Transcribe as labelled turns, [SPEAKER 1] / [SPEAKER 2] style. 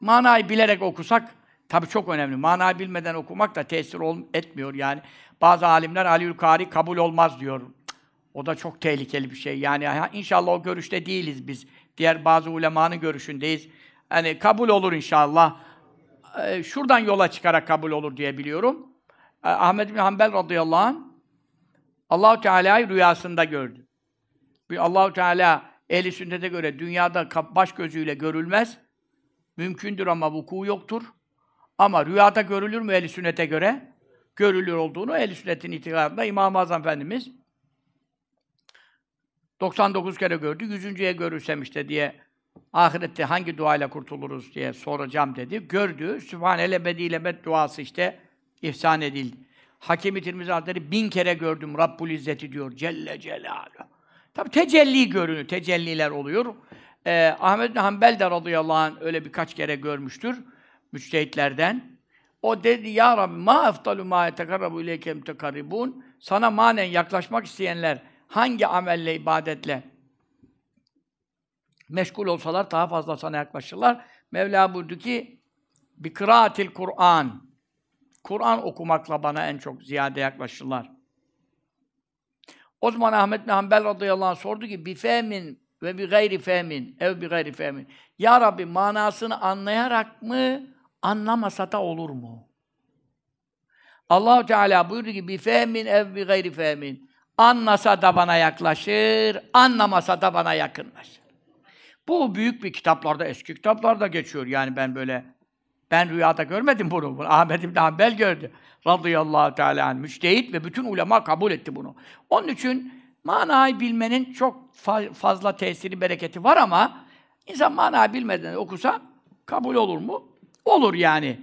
[SPEAKER 1] Manayı bilerek okusak tabi çok önemli. Manayı bilmeden okumak da tesir ol, etmiyor yani. Bazı alimler Aliül Kari kabul olmaz diyor. O da çok tehlikeli bir şey. Yani inşallah o görüşte değiliz biz. Diğer bazı ulemanın görüşündeyiz. Yani kabul olur inşallah. Ee, şuradan yola çıkarak kabul olur diye biliyorum. Ee, Ahmed bin Hanbel radıyallahu anh Allahu Teala'yı rüyasında gördü. Allahu Teala ehli sünnete göre dünyada baş gözüyle görülmez mümkündür ama vuku yoktur. Ama rüyada görülür mü ehl sünnete göre? Görülür olduğunu ehl sünnetin itikadında İmam-ı Azam Efendimiz 99 kere gördü, 100.ye görürsem işte diye ahirette hangi duayla kurtuluruz diye soracağım dedi. Gördü. Sübhanel bediyle bed duası işte ihsan edildi. Hakim-i Tirmizi Hazretleri bin kere gördüm Rabbul İzzeti diyor. Celle Celaluhu. Tabi tecelli görünü, tecelliler oluyor e, Ahmet bin Hanbel de radıyallahu anh öyle birkaç kere görmüştür müçtehitlerden. O dedi ya Rabbi ma eftalu ma yetekarrabu ileyke mütekarribun. Sana manen yaklaşmak isteyenler hangi amelle, ibadetle meşgul olsalar daha fazla sana yaklaşırlar. Mevla buyurdu ki bir kıraatil Kur'an. Kur'an okumakla bana en çok ziyade yaklaşırlar. O zaman Ahmet bin Hanbel radıyallahu anh sordu ki bifemin ve bir gayri fehmin ev bir gayri fehmin. Ya Rabbi manasını anlayarak mı anlamasa da olur mu? Allahu Teala buyurdu ki bir fehmin ev bir gayri fehmin. Anlasa da bana yaklaşır, anlamasa da bana yakınlaşır. Bu büyük bir kitaplarda, eski kitaplarda geçiyor. Yani ben böyle ben rüyada görmedim bunu. bunu Ahmet İbn Hanbel gördü. Radıyallahu Teala müçtehit ve bütün ulema kabul etti bunu. Onun için manayı bilmenin çok fazla tesiri, bereketi var ama insan mana bilmeden okusa kabul olur mu? Olur yani.